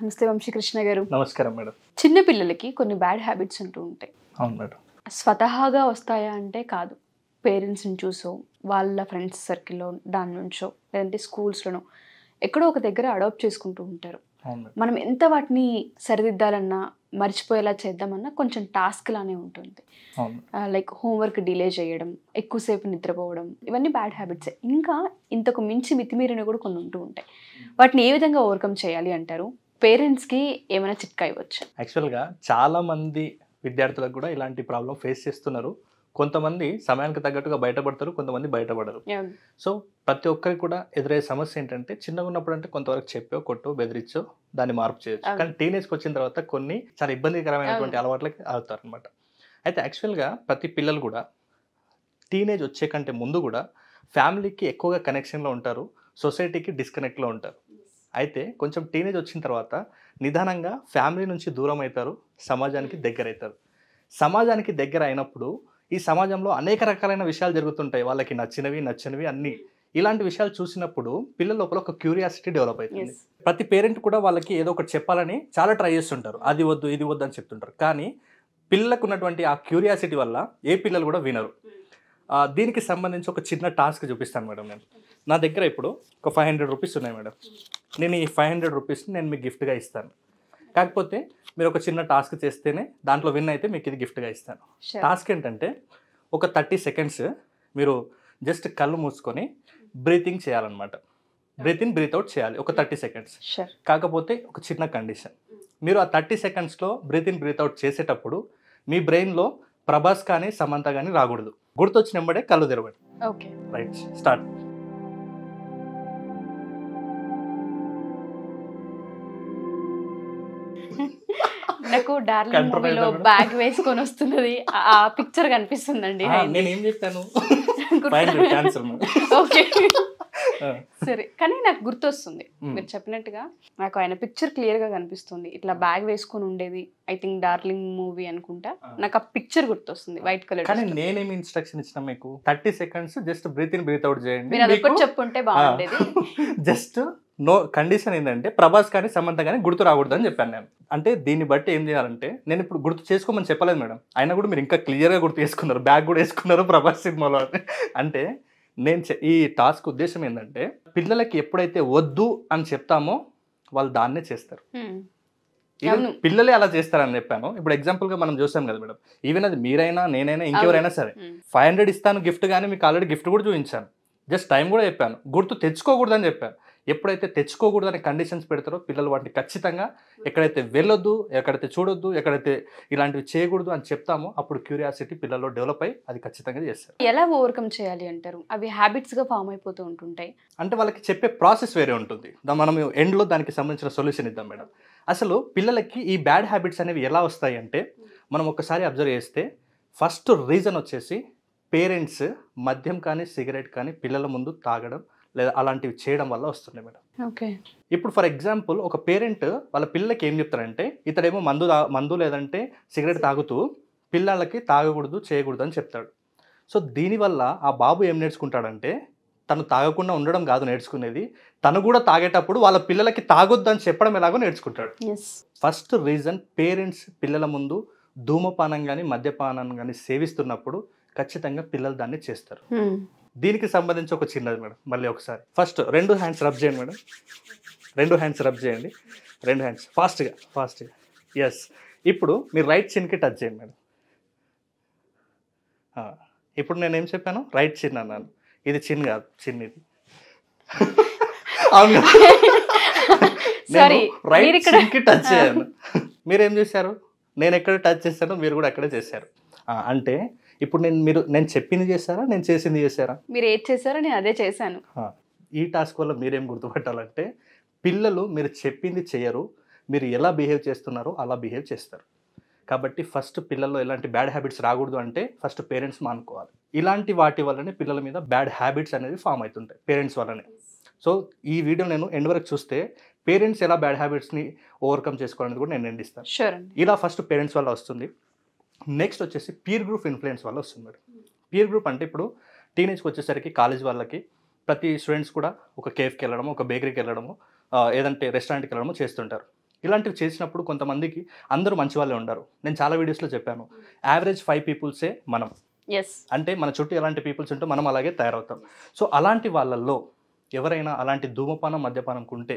నమస్తే వంశీకృష్ణ గారు నమస్కారం మేడం చిన్న పిల్లలకి కొన్ని బ్యాడ్ హ్యాబిట్స్ అంటూ ఉంటాయి అవును మేడం స్వతహాగా వస్తాయా అంటే కాదు పేరెంట్స్ని చూసో వాళ్ళ ఫ్రెండ్స్ సర్కిల్లో దాని నుంచో లేదంటే స్కూల్స్లోనో ఎక్కడో ఒక దగ్గర అడాప్ట్ చేసుకుంటూ ఉంటారు మనం ఎంత వాటిని సరిదిద్దాలన్నా మర్చిపోయేలా చేద్దామన్నా కొంచెం టాస్క్ లానే ఉంటుంది లైక్ హోంవర్క్ డిలే చేయడం ఎక్కువసేపు నిద్రపోవడం ఇవన్నీ బ్యాడ్ హ్యాబిట్స్ ఇంకా ఇంతకు మించి మితిమీరిన కూడా కొన్ని ఉంటూ ఉంటాయి వాటిని ఏ విధంగా ఓవర్కమ్ చేయాలి అంటారు పేరెంట్స్కి ఏమైనా చిట్కా ఇవ్వచ్చు యాక్చువల్గా చాలామంది విద్యార్థులకు కూడా ఇలాంటి ప్రాబ్లం ఫేస్ చేస్తున్నారు కొంతమంది సమయానికి తగ్గట్టుగా బయటపడతారు కొంతమంది బయటపడరు సో ప్రతి ఒక్కరికి కూడా ఎదురయ్యే సమస్య ఏంటంటే చిన్నగా ఉన్నప్పుడు అంటే కొంతవరకు చెప్పో కొట్టు బెదిరించో దాన్ని మార్పు చేయొచ్చు కానీ టీనేజ్కి వచ్చిన తర్వాత కొన్ని చాలా ఇబ్బందికరమైనటువంటి అలవాట్లకి అవుతారు అనమాట అయితే యాక్చువల్గా ప్రతి పిల్లలు కూడా టీనేజ్ వచ్చే కంటే ముందు కూడా ఫ్యామిలీకి ఎక్కువగా కనెక్షన్లో ఉంటారు సొసైటీకి డిస్కనెక్ట్లో ఉంటారు అయితే కొంచెం టీనేజ్ వచ్చిన తర్వాత నిదానంగా ఫ్యామిలీ నుంచి దూరం అవుతారు సమాజానికి దగ్గర అవుతారు సమాజానికి దగ్గర అయినప్పుడు ఈ సమాజంలో అనేక రకాలైన విషయాలు జరుగుతుంటాయి వాళ్ళకి నచ్చినవి నచ్చినవి అన్నీ ఇలాంటి విషయాలు చూసినప్పుడు పిల్లల లోపల ఒక క్యూరియాసిటీ డెవలప్ అవుతుంది ప్రతి పేరెంట్ కూడా వాళ్ళకి ఏదో ఒకటి చెప్పాలని చాలా ట్రై చేస్తుంటారు అది వద్దు ఇది వద్దు అని చెప్తుంటారు కానీ పిల్లలకు ఉన్నటువంటి ఆ క్యూరియాసిటీ వల్ల ఏ పిల్లలు కూడా వినరు దీనికి సంబంధించి ఒక చిన్న టాస్క్ చూపిస్తాను మేడం నేను నా దగ్గర ఇప్పుడు ఒక ఫైవ్ హండ్రెడ్ రూపీస్ ఉన్నాయి మేడం నేను ఈ ఫైవ్ హండ్రెడ్ రూపీస్ని నేను మీకు గిఫ్ట్గా ఇస్తాను కాకపోతే మీరు ఒక చిన్న టాస్క్ చేస్తేనే దాంట్లో విన్ అయితే మీకు ఇది గిఫ్ట్గా ఇస్తాను టాస్క్ ఏంటంటే ఒక థర్టీ సెకండ్స్ మీరు జస్ట్ కళ్ళు మూసుకొని బ్రీతింగ్ చేయాలన్నమాట బ్రీత్ ఇన్ బ్రీత్ అవుట్ చేయాలి ఒక థర్టీ సెకండ్స్ కాకపోతే ఒక చిన్న కండిషన్ మీరు ఆ థర్టీ సెకండ్స్లో బ్రీత్ ఇన్ బ్రీత్ అవుట్ చేసేటప్పుడు మీ బ్రెయిన్లో ప్రభాస్ కానీ సమంత కానీ రాకూడదు గుర్తొచ్చిన వెంబడే కళ్ళు తెరవండి రైట్ స్టార్ట్ నాకు డార్లింగ్ మూవీలో బ్యాగ్ వేసుకొని వస్తున్నది ఆ పిక్చర్ కనిపిస్తుందండి నేనేం చెప్తాను ఓకే సరే కానీ నాకు గుర్తొస్తుంది మీరు చెప్పినట్టుగా నాకు ఆయన పిక్చర్ క్లియర్ గా కనిపిస్తుంది ఇట్లా బ్యాగ్ వేసుకొని ఉండేది ఐ థింక్ డార్లింగ్ మూవీ అనుకుంటా నాకు ఆ పిక్చర్ గుర్తొస్తుంది వైట్ కలర్ కానీ నేనేమి ఇన్స్ట్రక్షన్ ఇచ్చిన మీకు thirty seconds just breathe in breathe out చేయండి మీరు చెప్పుంటే బాగుండేది జస్ట్ నో కండిషన్ ఏంటంటే ప్రభాస్ కానీ సంబంధం కానీ గుర్తు రాకూడదు అని చెప్పాను నేను అంటే దీన్ని బట్టి ఏం చేయాలంటే నేను ఇప్పుడు గుర్తు చేసుకోమని చెప్పలేదు మేడం అయినా కూడా మీరు ఇంకా క్లియర్గా గుర్తు చేసుకున్నారు బ్యాగ్ కూడా వేసుకున్నారు ప్రభాస్ సినిమాలో అంటే నేను ఈ టాస్క్ ఉద్దేశం ఏంటంటే పిల్లలకి ఎప్పుడైతే వద్దు అని చెప్తామో వాళ్ళు దాన్నే చేస్తారు పిల్లలే అలా చేస్తారని చెప్పాను ఇప్పుడు ఎగ్జాంపుల్ గా మనం చూసాం కదా మేడం ఈవెన్ అది మీరైనా నేనైనా ఇంకెవరైనా సరే ఫైవ్ హండ్రెడ్ ఇస్తాను గిఫ్ట్ కానీ మీకు ఆల్రెడీ గిఫ్ట్ కూడా చూపించాను జస్ట్ టైం కూడా చెప్పాను గుర్తు తెచ్చుకోకూడదని చెప్పాను ఎప్పుడైతే తెచ్చుకోకూడదని కండిషన్స్ పెడతారో పిల్లలు వాటిని ఖచ్చితంగా ఎక్కడైతే వెళ్ళొద్దు ఎక్కడైతే చూడొద్దు ఎక్కడైతే ఇలాంటివి చేయకూడదు అని చెప్తామో అప్పుడు క్యూరియాసిటీ పిల్లల్లో డెవలప్ అయ్యి అది ఖచ్చితంగా చేస్తారు ఎలా ఓవర్కమ్ చేయాలి అంటారు అవి హ్యాబిట్స్గా ఫామ్ అయిపోతూ ఉంటుంటాయి అంటే వాళ్ళకి చెప్పే ప్రాసెస్ వేరే ఉంటుంది మనం ఎండ్లో దానికి సంబంధించిన సొల్యూషన్ ఇద్దాం మేడం అసలు పిల్లలకి ఈ బ్యాడ్ హ్యాబిట్స్ అనేవి ఎలా వస్తాయి అంటే మనం ఒకసారి అబ్జర్వ్ చేస్తే ఫస్ట్ రీజన్ వచ్చేసి పేరెంట్స్ మద్యం కానీ సిగరెట్ కానీ పిల్లల ముందు తాగడం లేదా అలాంటివి చేయడం వల్ల వస్తున్నాయి మేడం ఓకే ఇప్పుడు ఫర్ ఎగ్జాంపుల్ ఒక పేరెంట్ వాళ్ళ పిల్లలకి ఏం చెప్తారంటే ఇతడేమో మందు మందు లేదంటే సిగరెట్ తాగుతూ పిల్లలకి తాగకూడదు చేయకూడదు అని చెప్తాడు సో దీనివల్ల ఆ బాబు ఏం నేర్చుకుంటాడంటే తను తాగకుండా ఉండడం కాదు నేర్చుకునేది తను కూడా తాగేటప్పుడు వాళ్ళ పిల్లలకి తాగొద్దు అని చెప్పడం ఎలాగో నేర్చుకుంటాడు ఫస్ట్ రీజన్ పేరెంట్స్ పిల్లల ముందు ధూమపానం కానీ మద్యపానం కానీ సేవిస్తున్నప్పుడు ఖచ్చితంగా పిల్లలు దాన్ని చేస్తారు hmm. దీనికి సంబంధించి ఒక చిన్నది మేడం మళ్ళీ ఒకసారి ఫస్ట్ రెండు హ్యాండ్స్ రబ్ చేయండి మేడం రెండు హ్యాండ్స్ రబ్ చేయండి రెండు హ్యాండ్స్ ఫాస్ట్గా ఫాస్ట్గా ఎస్ ఇప్పుడు మీరు రైట్ చిన్కి టచ్ చేయండి మేడం ఇప్పుడు నేను ఏం చెప్పాను రైట్ చిన్ అన్నాను ఇది చిన్ కాదు చిన్ ఇది అవును టచ్ చేయను మీరేం చేశారు నేను ఎక్కడ టచ్ చేశానో మీరు కూడా అక్కడే చేశారు అంటే ఇప్పుడు నేను మీరు నేను చెప్పింది చేశారా నేను చేసింది చేశారా మీరు ఏది చేశారో నేను అదే చేశాను ఈ టాస్క్ వల్ల మీరేం గుర్తుపట్టాలంటే పిల్లలు మీరు చెప్పింది చేయరు మీరు ఎలా బిహేవ్ చేస్తున్నారో అలా బిహేవ్ చేస్తారు కాబట్టి ఫస్ట్ పిల్లల్లో ఎలాంటి బ్యాడ్ హ్యాబిట్స్ రాకూడదు అంటే ఫస్ట్ పేరెంట్స్ మానుకోవాలి ఇలాంటి వాటి వల్లనే పిల్లల మీద బ్యాడ్ హ్యాబిట్స్ అనేవి ఫామ్ అవుతుంటాయి పేరెంట్స్ వల్లనే సో ఈ వీడియో నేను ఎండ్ వరకు చూస్తే పేరెంట్స్ ఎలా బ్యాడ్ హ్యాబిట్స్ని ఓవర్కమ్ చేసుకోవాలని కూడా నేను ఎండిస్తాను ఇలా ఫస్ట్ పేరెంట్స్ వల్ల వస్తుంది నెక్స్ట్ వచ్చేసి పీర్ గ్రూప్ ఇన్ఫ్లుయెన్స్ వల్ల వస్తుంది మేడం పీర్ గ్రూప్ అంటే ఇప్పుడు టీనేజ్కి వచ్చేసరికి కాలేజ్ వాళ్ళకి ప్రతి స్టూడెంట్స్ కూడా ఒక కేఫ్కి వెళ్ళడము ఒక బేకరీకి వెళ్ళడము ఏదంటే రెస్టారెంట్కి వెళ్ళడము చేస్తుంటారు ఇలాంటివి చేసినప్పుడు కొంతమందికి అందరూ మంచి వాళ్ళే ఉండరు నేను చాలా వీడియోస్లో చెప్పాను యావరేజ్ ఫైవ్ పీపుల్సే మనం ఎస్ అంటే మన చుట్టూ ఎలాంటి పీపుల్స్ ఉంటే మనం అలాగే తయారవుతాం సో అలాంటి వాళ్ళల్లో ఎవరైనా అలాంటి ధూమపానం మద్యపానం ఉంటే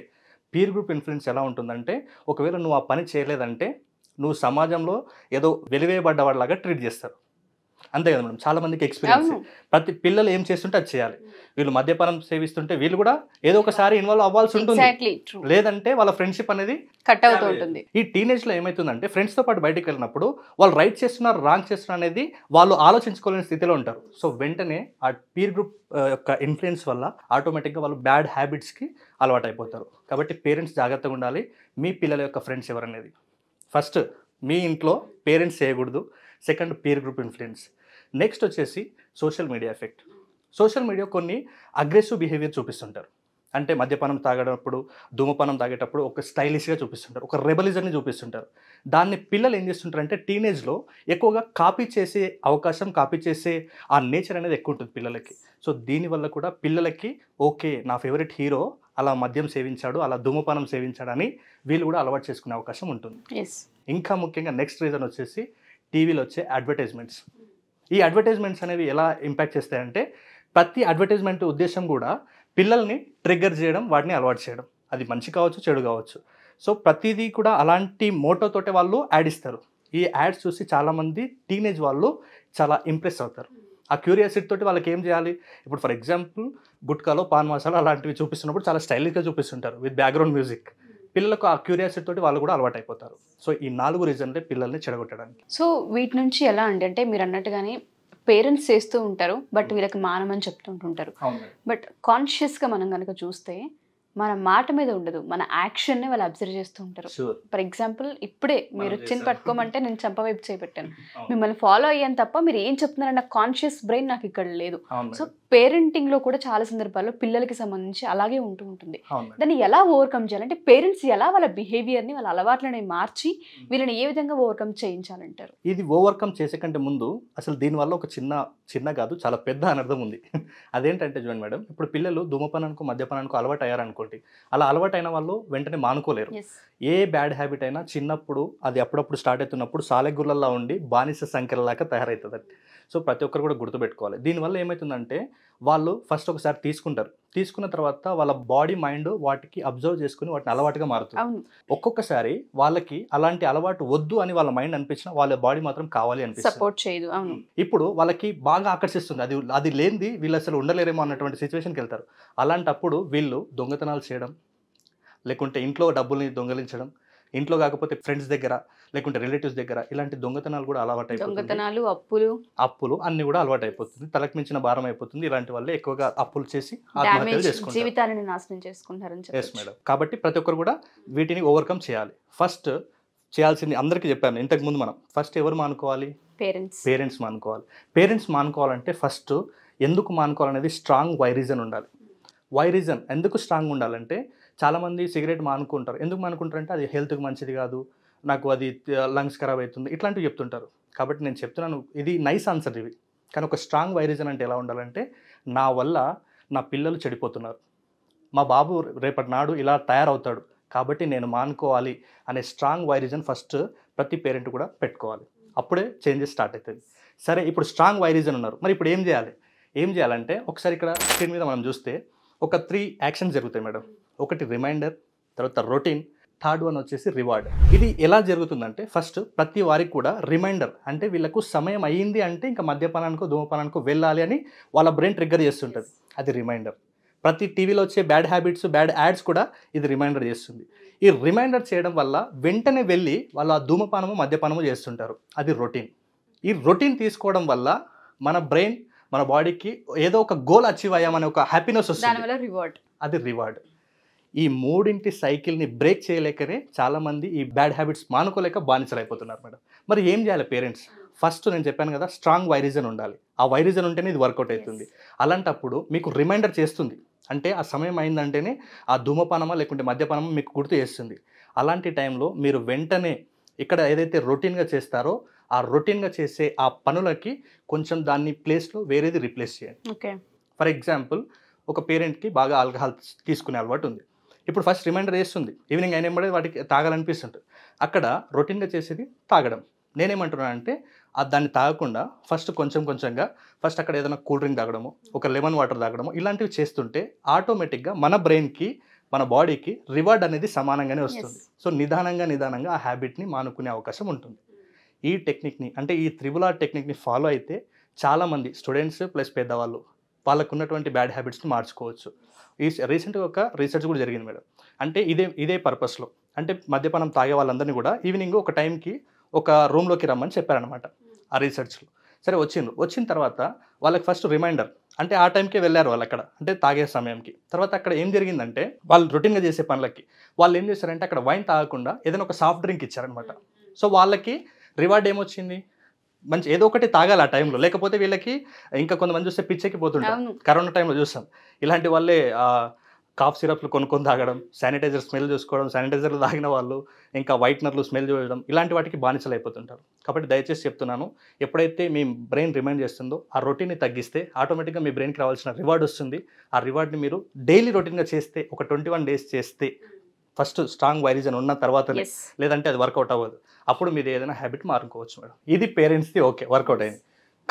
పీర్ గ్రూప్ ఇన్ఫ్లుయెన్స్ ఎలా ఉంటుందంటే ఒకవేళ నువ్వు ఆ పని చేయలేదంటే నువ్వు సమాజంలో ఏదో వెలివేయబడ్డవాడిలాగా ట్రీట్ చేస్తారు అంతే కదా మేడం చాలా మందికి ఎక్స్పీరియన్స్ ప్రతి పిల్లలు ఏం చేస్తుంటే అది చేయాలి వీళ్ళు మద్యపానం సేవిస్తుంటే వీళ్ళు కూడా ఏదో ఒకసారి ఇన్వాల్వ్ అవ్వాల్సి ఉంటుంది లేదంటే వాళ్ళ ఫ్రెండ్షిప్ అనేది కట్ అవుతుంది ఈ టీనేజ్ లో ఏమైతుందంటే ఫ్రెండ్స్ తో పాటు బయటకు వెళ్ళినప్పుడు వాళ్ళు రైట్ చేస్తున్నారు రాంగ్ చేస్తున్నారు అనేది వాళ్ళు ఆలోచించుకోలేని స్థితిలో ఉంటారు సో వెంటనే ఆ పీర్ గ్రూప్ యొక్క ఇన్ఫ్లుయెన్స్ వల్ల ఆటోమేటిక్గా వాళ్ళు బ్యాడ్ హ్యాబిట్స్ కి అలవాటు అయిపోతారు కాబట్టి పేరెంట్స్ జాగ్రత్తగా ఉండాలి మీ పిల్లల యొక్క ఫ్రెండ్స్ ఎవరనేది ఫస్ట్ మీ ఇంట్లో పేరెంట్స్ చేయకూడదు second peer group influence next వచ్చేసి social media effect social media కొన్ని అగ్రెసివ్ బిహేవియర్ చూపిస్తుంటారు అంటే మద్యపానం తాగేటప్పుడు ధూమపానం తాగేటప్పుడు ఒక స్టైలిష్గా చూపిస్తుంటారు ఒక రెబలిజన్ని చూపిస్తుంటారు దాన్ని పిల్లలు ఏం చేస్తుంటారు అంటే టీనేజ్లో ఎక్కువగా కాపీ చేసే అవకాశం కాపీ చేసే ఆ నేచర్ అనేది ఎక్కువ ఉంటుంది పిల్లలకి సో దీనివల్ల కూడా పిల్లలకి ఓకే నా ఫేవరెట్ హీరో అలా మద్యం సేవించాడు అలా ధూమపానం సేవించాడని వీళ్ళు కూడా అలవాటు చేసుకునే అవకాశం ఉంటుంది ఇంకా ముఖ్యంగా నెక్స్ట్ రీజన్ వచ్చేసి టీవీలో వచ్చే అడ్వర్టైజ్మెంట్స్ ఈ అడ్వర్టైజ్మెంట్స్ అనేవి ఎలా ఇంపాక్ట్ చేస్తాయంటే ప్రతి అడ్వర్టైజ్మెంట్ ఉద్దేశం కూడా పిల్లల్ని ట్రిగ్గర్ చేయడం వాటిని అలవాటు చేయడం అది మంచి కావచ్చు చెడు కావచ్చు సో ప్రతిదీ కూడా అలాంటి మోటోతోటే వాళ్ళు యాడ్ ఇస్తారు ఈ యాడ్స్ చూసి చాలామంది టీనేజ్ వాళ్ళు చాలా ఇంప్రెస్ అవుతారు ఆ క్యూరియాసిటీ తోటి వాళ్ళకి ఏం చేయాలి ఇప్పుడు ఫర్ ఎగ్జాంపుల్ గుట్కాలో పాన్ మసాలా అలాంటివి చూపిస్తున్నప్పుడు చాలా స్టైలిష్గా చూపిస్తుంటారు విత్ బ్యాక్గ్రౌండ్ మ్యూజిక్ పిల్లలకు ఆ క్యూరియాసిటీ తోటి వాళ్ళు కూడా అలవాటు అయిపోతారు సో ఈ నాలుగు రీజన్లే పిల్లల్ని చెడగొట్టడానికి సో వీటి నుంచి ఎలా అంటే మీరు అన్నట్టుగానే పేరెంట్స్ చేస్తూ ఉంటారు బట్ hmm. వీళ్ళకి మానమని చెప్తుంటుంటారు బట్ కాన్షియస్గా మనం కనుక చూస్తే మన మాట మీద ఉండదు మన యాక్షన్ని వాళ్ళు అబ్జర్వ్ చేస్తూ ఉంటారు ఫర్ ఎగ్జాంపుల్ ఇప్పుడే మీరు వచ్చింది పట్టుకోమంటే నేను చంపవైపు చేపెట్టాను మిమ్మల్ని ఫాలో అయ్యాను తప్ప మీరు ఏం చెప్తున్నారన్న కాన్షియస్ బ్రెయిన్ నాకు ఇక్కడ లేదు సో పేరెంటింగ్ లో కూడా చాలా సందర్భాల్లో పిల్లలకి సంబంధించి అలాగే ఉంటూ ఉంటుంది దాన్ని ఎలా ఓవర్కమ్ చేయాలంటే పేరెంట్స్ ఎలా వాళ్ళ బిహేవియర్ ని వాళ్ళ అలవాట్లని మార్చి వీళ్ళని ఏ విధంగా ఓవర్కమ్ చేయించాలంటారు ఇది ఓవర్కమ్ చేసే కంటే ముందు అసలు దీనివల్ల ఒక చిన్న చిన్న కాదు చాలా పెద్ద అనర్థం ఉంది అదేంటంటే చూడండి మేడం ఇప్పుడు పిల్లలు ధూమపానానికి మద్యపానానికి అలవాటు అయ్యారనుకోండి అలా అలవాటు అయిన వాళ్ళు వెంటనే మానుకోలేరు ఏ బ్యాడ్ హ్యాబిట్ అయినా చిన్నప్పుడు అది అప్పుడప్పుడు స్టార్ట్ అవుతున్నప్పుడు సాలెగుర్లలా ఉండి బానిస సంఖ్యలలాగా తయారవుతుంది సో ప్రతి ఒక్కరు కూడా గుర్తుపెట్టుకోవాలి దీనివల్ల ఏమవుతుందంటే వాళ్ళు ఫస్ట్ ఒకసారి తీసుకుంటారు తీసుకున్న తర్వాత వాళ్ళ బాడీ మైండ్ వాటికి అబ్జర్వ్ చేసుకుని వాటిని అలవాటుగా మారుతుంది ఒక్కొక్కసారి వాళ్ళకి అలాంటి అలవాటు వద్దు అని వాళ్ళ మైండ్ అనిపించిన వాళ్ళ బాడీ మాత్రం కావాలి అనిపిస్తుంది ఇప్పుడు వాళ్ళకి బాగా ఆకర్షిస్తుంది అది అది లేనిది వీళ్ళు అసలు ఉండలేరేమో అన్నటువంటి సిచ్యువేషన్కి వెళ్తారు అలాంటప్పుడు వీళ్ళు దొంగతనాలు చేయడం లేకుంటే ఇంట్లో డబ్బుల్ని దొంగలించడం ఇంట్లో కాకపోతే ఫ్రెండ్స్ దగ్గర లేకుంటే రిలేటివ్స్ దగ్గర ఇలాంటి దొంగతనాలు కూడా అలవాటు దొంగతనాలు అప్పులు అప్పులు అన్ని కూడా అలవాటు అయిపోతుంది తలకు మించిన భారం అయిపోతుంది ఇలాంటి వల్ల ఎక్కువగా అప్పులు చేసి జీవితాన్ని నాశనం చేసుకుంటారని కాబట్టి ప్రతి ఒక్కరు కూడా వీటిని ఓవర్కమ్ చేయాలి ఫస్ట్ చేయాల్సింది అందరికీ చెప్పాను ఇంతకు ముందు మనం ఫస్ట్ ఎవరు మానుకోవాలి పేరెంట్స్ పేరెంట్స్ మానుకోవాలి పేరెంట్స్ మానుకోవాలంటే ఫస్ట్ ఎందుకు మానుకోవాలనేది స్ట్రాంగ్ వై రీజన్ ఉండాలి వై రీజన్ ఎందుకు స్ట్రాంగ్ ఉండాలంటే చాలామంది సిగరెట్ మానుకుంటారు ఎందుకు మానుకుంటారు అంటే అది హెల్త్కి మంచిది కాదు నాకు అది లంగ్స్ ఖరాబ్ అవుతుంది ఇట్లాంటివి చెప్తుంటారు కాబట్టి నేను చెప్తున్నాను ఇది నైస్ ఆన్సర్ ఇవి కానీ ఒక స్ట్రాంగ్ వైరిజన్ అంటే ఎలా ఉండాలంటే నా వల్ల నా పిల్లలు చెడిపోతున్నారు మా బాబు రేపటి నాడు ఇలా తయారవుతాడు కాబట్టి నేను మానుకోవాలి అనే స్ట్రాంగ్ వైరిజన్ ఫస్ట్ ప్రతి పేరెంట్ కూడా పెట్టుకోవాలి అప్పుడే చేంజెస్ స్టార్ట్ అవుతుంది సరే ఇప్పుడు స్ట్రాంగ్ వైరిజన్ ఉన్నారు మరి ఇప్పుడు ఏం చేయాలి ఏం చేయాలంటే ఒకసారి ఇక్కడ స్క్రీన్ మీద మనం చూస్తే ఒక త్రీ యాక్షన్స్ జరుగుతాయి మేడం ఒకటి రిమైండర్ తర్వాత రొటీన్ థర్డ్ వన్ వచ్చేసి రివార్డ్ ఇది ఎలా జరుగుతుందంటే ఫస్ట్ ప్రతి వారికి కూడా రిమైండర్ అంటే వీళ్ళకు సమయం అయ్యింది అంటే ఇంకా మద్యపానానికో ధూమపానానికో వెళ్ళాలి అని వాళ్ళ బ్రెయిన్ ట్రిగ్గర్ చేస్తుంటుంది అది రిమైండర్ ప్రతి టీవీలో వచ్చే బ్యాడ్ హ్యాబిట్స్ బ్యాడ్ యాడ్స్ కూడా ఇది రిమైండర్ చేస్తుంది ఈ రిమైండర్ చేయడం వల్ల వెంటనే వెళ్ళి వాళ్ళు ఆ ధూమపానము మద్యపానము చేస్తుంటారు అది రొటీన్ ఈ రొటీన్ తీసుకోవడం వల్ల మన బ్రెయిన్ మన బాడీకి ఏదో ఒక గోల్ అచీవ్ అయ్యామనే ఒక హ్యాపీనెస్ వస్తుంది అది రివార్డ్ ఈ మూడింటి సైకిల్ని బ్రేక్ చేయలేకనే చాలామంది ఈ బ్యాడ్ హ్యాబిట్స్ మానుకోలేక బానిసలైపోతున్నారు మేడం మరి ఏం చేయాలి పేరెంట్స్ ఫస్ట్ నేను చెప్పాను కదా స్ట్రాంగ్ వైరిజన్ ఉండాలి ఆ వైరిజన్ ఉంటేనే ఇది వర్కౌట్ అవుతుంది అలాంటప్పుడు మీకు రిమైండర్ చేస్తుంది అంటే ఆ సమయం అయిందంటేనే ఆ ధూమపానమా లేకుంటే మద్యపానమా మీకు గుర్తు చేస్తుంది అలాంటి టైంలో మీరు వెంటనే ఇక్కడ ఏదైతే రొటీన్గా చేస్తారో ఆ రొటీన్గా చేసే ఆ పనులకి కొంచెం దాన్ని ప్లేస్లో వేరేది రీప్లేస్ చేయండి ఓకే ఫర్ ఎగ్జాంపుల్ ఒక పేరెంట్కి బాగా ఆల్కహాల్ తీసుకునే అలవాటు ఉంది ఇప్పుడు ఫస్ట్ రిమైండర్ వేస్తుంది ఈవినింగ్ అయిన వాటికి తాగాలనిపిస్తుంటుంది అక్కడ రొటీన్గా చేసేది తాగడం నేనేమంటున్నాను అంటే దాన్ని తాగకుండా ఫస్ట్ కొంచెం కొంచెంగా ఫస్ట్ అక్కడ ఏదైనా కూల్ డ్రింక్ తాగడము ఒక లెమన్ వాటర్ తాగడము ఇలాంటివి చేస్తుంటే ఆటోమేటిక్గా మన బ్రెయిన్కి మన బాడీకి రివార్డ్ అనేది సమానంగానే వస్తుంది సో నిదానంగా నిదానంగా ఆ హ్యాబిట్ని మానుకునే అవకాశం ఉంటుంది ఈ టెక్నిక్ని అంటే ఈ త్రిబుల్ ఆర్ టెక్నిక్ని ఫాలో అయితే చాలామంది స్టూడెంట్స్ ప్లస్ పెద్దవాళ్ళు వాళ్ళకు ఉన్నటువంటి బ్యాడ్ హ్యాబిట్స్ని మార్చుకోవచ్చు ఈ రీసెంట్గా ఒక రీసెర్చ్ కూడా జరిగింది మేడం అంటే ఇదే ఇదే పర్పస్లో అంటే మద్యపానం తాగే వాళ్ళందరినీ కూడా ఈవినింగ్ ఒక టైంకి ఒక రూమ్లోకి రమ్మని చెప్పారనమాట ఆ రీసెర్చ్లో సరే వచ్చింది వచ్చిన తర్వాత వాళ్ళకి ఫస్ట్ రిమైండర్ అంటే ఆ టైంకే వెళ్ళారు వాళ్ళు అక్కడ అంటే తాగే సమయంకి తర్వాత అక్కడ ఏం జరిగిందంటే వాళ్ళు రొటీన్గా చేసే పనులకి వాళ్ళు ఏం చేశారంటే అక్కడ వైన్ తాగకుండా ఏదైనా ఒక సాఫ్ట్ డ్రింక్ ఇచ్చారనమాట సో వాళ్ళకి రివార్డ్ ఏమొచ్చింది మంచి ఏదో ఒకటి తాగాలి ఆ టైంలో లేకపోతే వీళ్ళకి ఇంకా కొంతమంది చూస్తే పిచ్చెక్కి పోతుంటారు కరోనా టైంలో చూస్తాం ఇలాంటి వాళ్ళే కాఫ్ సిరప్లు కొనుక్కొని తాగడం శానిటైజర్ స్మెల్ చూసుకోవడం శానిటైజర్లు తాగిన వాళ్ళు ఇంకా వైట్నర్లు స్మెల్ చూడడం ఇలాంటి వాటికి బానిసలు అయిపోతుంటారు కాబట్టి దయచేసి చెప్తున్నాను ఎప్పుడైతే మీ బ్రెయిన్ రిమైండ్ చేస్తుందో ఆ రొటీన్ని తగ్గిస్తే ఆటోమేటిక్గా మీ బ్రెయిన్కి రావాల్సిన రివార్డ్ వస్తుంది ఆ రివార్డ్ని మీరు డైలీ రొటీన్గా చేస్తే ఒక ట్వంటీ వన్ డేస్ చేస్తే ఫస్ట్ స్ట్రాంగ్ వైరిజన్ ఉన్న తర్వాత లేదంటే అది వర్కౌట్ అవ్వదు అప్పుడు మీరు ఏదైనా హ్యాబిట్ మారుకోవచ్చు మేడం ఇది పేరెంట్స్ది ఓకే వర్కౌట్ అయింది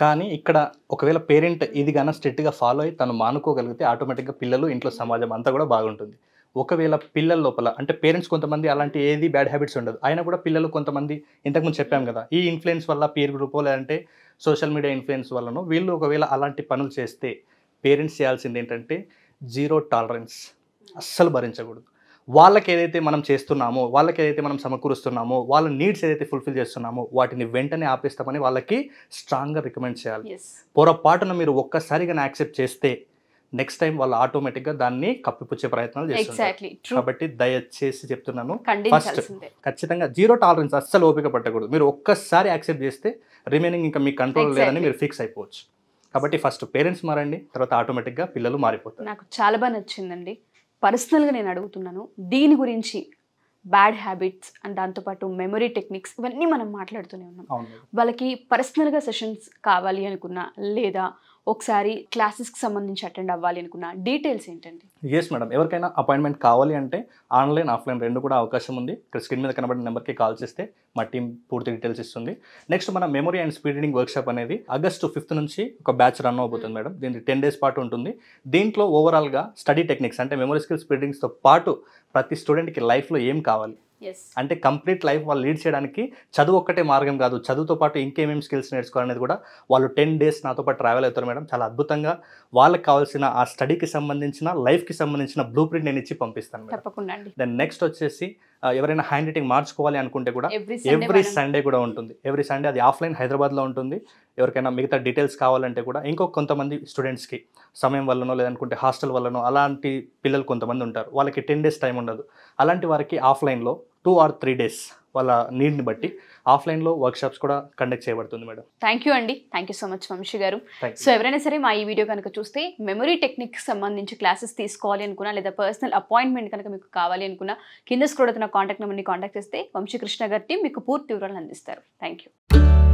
కానీ ఇక్కడ ఒకవేళ పేరెంట్ ఇది కన్నా స్ట్రిక్ట్గా ఫాలో అయ్యి తను మానుకోగలిగితే ఆటోమేటిక్గా పిల్లలు ఇంట్లో సమాజం అంతా కూడా బాగుంటుంది ఒకవేళ పిల్లల లోపల అంటే పేరెంట్స్ కొంతమంది అలాంటి ఏది బ్యాడ్ హ్యాబిట్స్ ఉండదు అయినా కూడా పిల్లలు కొంతమంది ఇంతకుముందు చెప్పాం కదా ఈ ఇన్ఫ్లుయెన్స్ వల్ల పేరు గ్రూప్ లేదంటే సోషల్ మీడియా ఇన్ఫ్లుయెన్స్ వల్లనో వీళ్ళు ఒకవేళ అలాంటి పనులు చేస్తే పేరెంట్స్ చేయాల్సింది ఏంటంటే జీరో టాలరెన్స్ అస్సలు భరించకూడదు వాళ్ళకి ఏదైతే మనం చేస్తున్నామో వాళ్ళకి ఏదైతే మనం సమకూరుస్తున్నామో వాళ్ళ నీడ్స్ ఏదైతే ఫుల్ఫిల్ చేస్తున్నామో వాటిని వెంటనే ఆపేస్తామని వాళ్ళకి స్ట్రాంగ్గా రికమెండ్ చేయాలి పొరపాటున మీరు ఒక్కసారిగా యాక్సెప్ట్ చేస్తే నెక్స్ట్ టైం వాళ్ళు ఆటోమేటిక్ గా దాన్ని కప్పిపుచ్చే ప్రయత్నాలు చేస్తారు కాబట్టి దయచేసి చెప్తున్నాను ఫస్ట్ ఖచ్చితంగా జీరో టాలరెన్స్ అస్సలు ఓపిక పట్టకూడదు మీరు ఒక్కసారి యాక్సెప్ట్ చేస్తే రిమైనింగ్ ఇంకా మీ కంట్రోల్ లేదని మీరు ఫిక్స్ అయిపోవచ్చు కాబట్టి ఫస్ట్ పేరెంట్స్ మారండి తర్వాత ఆటోమేటిక్గా పిల్లలు మారిపోతారు నాకు చాలా బాగా నచ్చిందండి పర్సనల్గా నేను అడుగుతున్నాను దీని గురించి బ్యాడ్ హ్యాబిట్స్ అండ్ దాంతోపాటు మెమరీ టెక్నిక్స్ ఇవన్నీ మనం మాట్లాడుతూనే ఉన్నాం వాళ్ళకి పర్సనల్గా సెషన్స్ కావాలి అనుకున్నా లేదా ఒకసారి క్లాసెస్కి సంబంధించి అటెండ్ అవ్వాలి అనుకున్న డీటెయిల్స్ ఏంటండి ఎస్ మేడం ఎవరికైనా అపాయింట్మెంట్ కావాలి అంటే ఆన్లైన్ ఆఫ్లైన్ రెండు కూడా అవకాశం ఉంది ఇక్కడ స్క్రీన్ మీద కనబడిన నెంబర్కి కాల్ చేస్తే మా టీం పూర్తి డీటెయిల్స్ ఇస్తుంది నెక్స్ట్ మన memory and speed reading workshop అనేది ఆగస్టు ఫిఫ్త్ నుంచి ఒక బ్యాచ్ రన్ అవబోతుంది మేడం hmm. దీనికి టెన్ డేస్ పాటు ఉంటుంది దీంట్లో ఓవరాల్గా స్టడీ టెక్నిక్స్ అంటే మెమరీ స్కిల్ స్పీడ్ రీడింగ్స్తో పాటు ప్రతి స్టూడెంట్కి లైఫ్లో ఏం కావాలి అంటే కంప్లీట్ లైఫ్ వాళ్ళు లీడ్ చేయడానికి చదువు ఒక్కటే మార్గం కాదు చదువుతో పాటు ఇంకేమేమి స్కిల్స్ నేర్చుకోవాలనేది కూడా వాళ్ళు టెన్ డేస్ నాతో పాటు ట్రావెల్ అవుతారు మేడం చాలా అద్భుతంగా వాళ్ళకి కావాల్సిన ఆ స్టడీకి సంబంధించిన లైఫ్కి సంబంధించిన బ్లూ ప్రింట్ నేను ఇచ్చి పంపిస్తాను తప్పకుండా దెన్ నెక్స్ట్ వచ్చేసి ఎవరైనా హ్యాండ్ రైటింగ్ మార్చుకోవాలి అనుకుంటే కూడా ఎవ్రీ సండే కూడా ఉంటుంది ఎవ్రీ సండే అది ఆఫ్లైన్ హైదరాబాద్లో ఉంటుంది ఎవరికైనా మిగతా డీటెయిల్స్ కావాలంటే కూడా ఇంకో కొంతమంది స్టూడెంట్స్కి సమయం వల్లనో లేదనుకుంటే హాస్టల్ వల్లనో అలాంటి పిల్లలు కొంతమంది ఉంటారు వాళ్ళకి టెన్ డేస్ టైం ఉండదు అలాంటి వారికి ఆఫ్లైన్లో టూ ఆర్ త్రీ డేస్ వాళ్ళ నీడ్ని బట్టి ఆఫ్లైన్లో వర్క్షాప్స్ కూడా కండక్ట్ చేయబడుతుంది మేడం థ్యాంక్ యూ అండి thank you so much Vamshi గారు సో ఎవరైనా సరే మా ఈ వీడియో కనుక చూస్తే మెమరీ టెక్నిక్ సంబంధించి క్లాసెస్ తీసుకోవాలి అనుకున్నా లేదా పర్సనల్ అపాయింట్మెంట్ కనుక మీకు కావాలి అనుకున్నా కింద స్క్రోడ్ అవుతున్న కాంటాక్ట్ నెంబర్ని కాంటాక్ట్ చేస్తే వంశీకృష్ణ గారి టీం మీకు పూర్తి వివరాలు అందిస్తారు థ్యాంక్ యూ